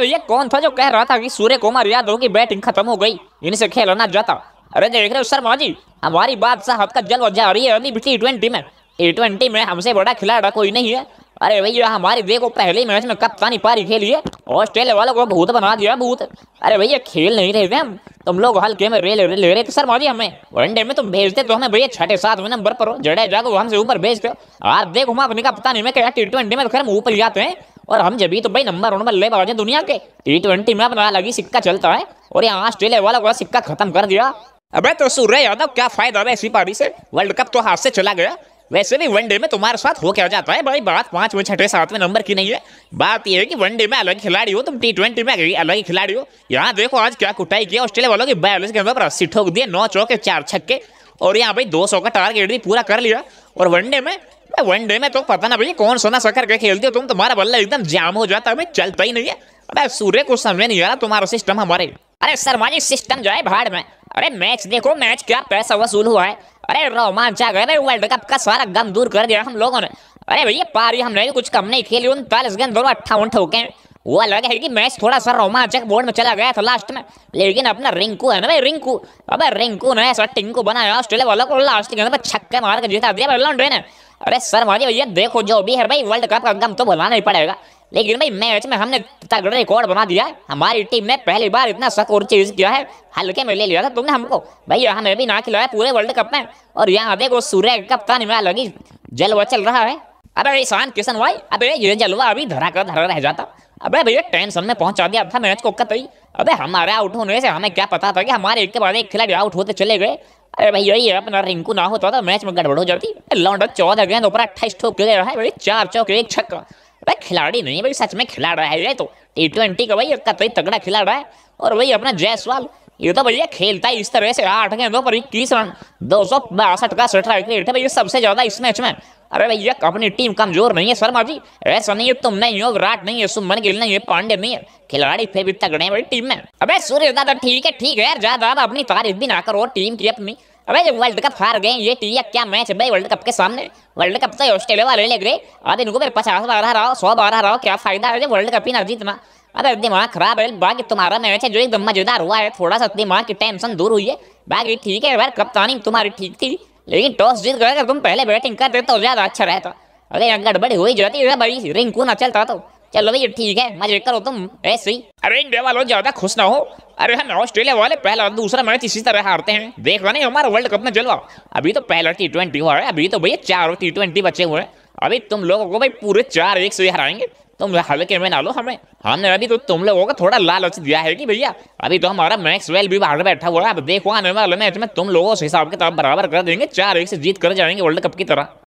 अरे ये कौन था जो कह रहा था कि सूर्य कुमार यादव की बैटिंग खत्म हो गई इनसे खेला ना जाता अरे देख रहे हो शर्मा जी हमारी बात बादशाहत का जल जा रही है अभी टी ट्वेंटी में टी ट्वेंटी में हमसे बड़ा खिलाड़ा कोई नहीं है अरे भैया हमारी देखो पहले मैच में कप्तानी पारी खेली है ऑस्ट्रेलिया वालों को भूत बना दिया भूत अरे भैया खेल नहीं रहे थे हम तुम लोग हल्के में रेल ले रहे थे शर्मा जी हमें वनडे में तुम भेजते तो हमें भैया छठे सातवें नंबर पर हो जडेजा को हमसे ऊपर भेजते हो आप देखो हम अपने कप्तानी में क्या टी ट्वेंटी में तो खेल ऊपर जाते हैं और हम जब तो भाई नंबर वन पर ले रहे दुनिया के टी ट्वेंटी में अपना लगी सिक्का चलता है और यहाँ ऑस्ट्रेलिया वाला वाला सिक्का खत्म कर दिया अबे तो सूर्य यादव क्या फायदा है इसी पारी से वर्ल्ड कप तो हाथ से चला गया वैसे भी वनडे में तुम्हारे साथ हो क्या जाता है भाई बात पांच में छठे सातवें नंबर की नहीं है बात यह है कि वनडे में अलग खिलाड़ी हो तुम टी ट्वेंटी में अलग ही खिलाड़ी हो यहाँ देखो आज क्या कुटाई किया ऑस्ट्रेलिया वालों की बयालीस गेंदों पर अस्सी ठोक दिए नौ चौके चार छक्के और यहाँ भाई 200 का टारगेट भी पूरा कर लिया और वनडे में भाई वनडे में तो पता ना भैया कौन सोना सकर के खेलते हो तुम तो तुम्हारा बल्ला एकदम जाम हो जाता है चलता ही नहीं है अबे सूर्य को समझ नहीं आ रहा तुम्हारा सिस्टम हमारे अरे शर्मा जी सिस्टम जो है भाड़ में अरे मैच देखो मैच क्या पैसा वसूल हुआ है अरे रोमांच आ गए वर्ल्ड कप का सारा गम दूर कर दिया हम लोगों ने अरे भैया पारी हमने कुछ कम नहीं खेली उनतालीस गेंद दोनों अट्ठावन ठोके वो है कि मैच थोड़ा सा रोमांचक बोर्ड में चला गया था लास्ट में लेकिन अपना रिंकू है ना भाई रिंकू अबे रिंकू ने ऐसा टिंकू बनाया ऑस्ट्रेलिया वालों को लास्ट के छक्के मार के जीता दिया लॉन्ड्रे ने अरे सर मारी भैया देखो जो भी है भाई वर्ल्ड कप का गम तो बुलाना ही पड़ेगा लेकिन भाई मैच में हमने तगड़ा रिकॉर्ड बना दिया हमारी टीम ने पहली बार इतना सकोर चीज किया है हल्के में ले लिया था तुमने हमको भाई हमें भी ना खिलाया पूरे वर्ल्ड कप में और यहाँ देखो सूर्य कप्तान इमरान लगी जलवा चल रहा है अरे ईशान किशन भाई अब ये जलवा अभी धरा कर धरा रह जाता अबे भैया टेंशन में पहुंचा दिया था मैच को कतई अबे हमारे आउट होने से हमें क्या पता था कि हमारे एक के बाद एक खिलाड़ी आउट होते चले गए अरे भैया ये अपना रिंकू ना होता तो मैच में गड़बड़ हो जाती लौंडा चौदह गेंद ऊपर अट्ठाईस ठोक ले रहा है भाई चार चौक एक छक्का भाई खिलाड़ी नहीं भाई सच में खिला रहा है ये तो टी ट्वेंटी का भाई कतई तगड़ा खिला रहा है और वही अपना जयसवाल ये तो भैया खेलता है इस तरह से आठ गेंदों पर इक्कीस रन दो सौ बासठ का सेट विकेट है भैया सबसे ज्यादा इस मैच में अरे भैया अपनी टीम कमजोर नहीं है शर्मा जी ऐसा नहीं है तुम नहीं हो विराट नहीं है सुमन गिल नहीं है पांडे नहीं है खिलाड़ी फिर भी तगड़े बड़ी टीम में अबे सूर्य दादा ठीक है ठीक है यार दादा अपनी तारीफ भी ना करो टीम की अपनी अबे जब वर्ल्ड कप हार गए ये टीम क्या मैच है भाई वर्ल्ड कप के सामने वर्ल्ड कप तो ऑस्ट्रेलिया वाले ले गए अब इनको मेरे पचास बार हराओ सौ बार हरा क्या फायदा है वर्ल्ड कप ही ना जीतना अरे दिमाग खराब है बाकी तुम्हारा मैच है जो एकदम मजेदार हुआ है थोड़ा सा दिमाग की टेंशन दूर हुई है बाकी ठीक है यार कप्तानी तुम्हारी ठीक थी लेकिन टॉस जीत कर अगर तुम पहले बैटिंग करते तो ज़्यादा अच्छा रहता अगर गड़बड़ी हुई जाती है बड़ी रिंग को ना चलता तो चलो भैया ठीक है मजे करो तुम ऐसे ही अरे इंडिया वालों ज्यादा खुश ना हो अरे हम ऑस्ट्रेलिया वाले पहला दूसरा मैच इसी तरह हारते हैं देख रहे हमारा वर्ल्ड कप में जलवा अभी तो पहला टी ट्वेंटी हुआ है अभी तो भैया चार टी ट्वेंटी बचे हुए हैं अभी तुम लोगों को भाई पूरे चार एक से हराएंगे तुम तो लोग के में ना लो हमें हमने अभी तो तुम लोगों का थोड़ा लालच दिया है कि भैया अभी तो हमारा मैक्स वेल भी बाहर बैठा हुआ है अब देखो आने वाले मैच में तुम लोगों से हिसाब किताब बराबर कर देंगे चार एक से जीत कर जाएंगे वर्ल्ड कप की तरह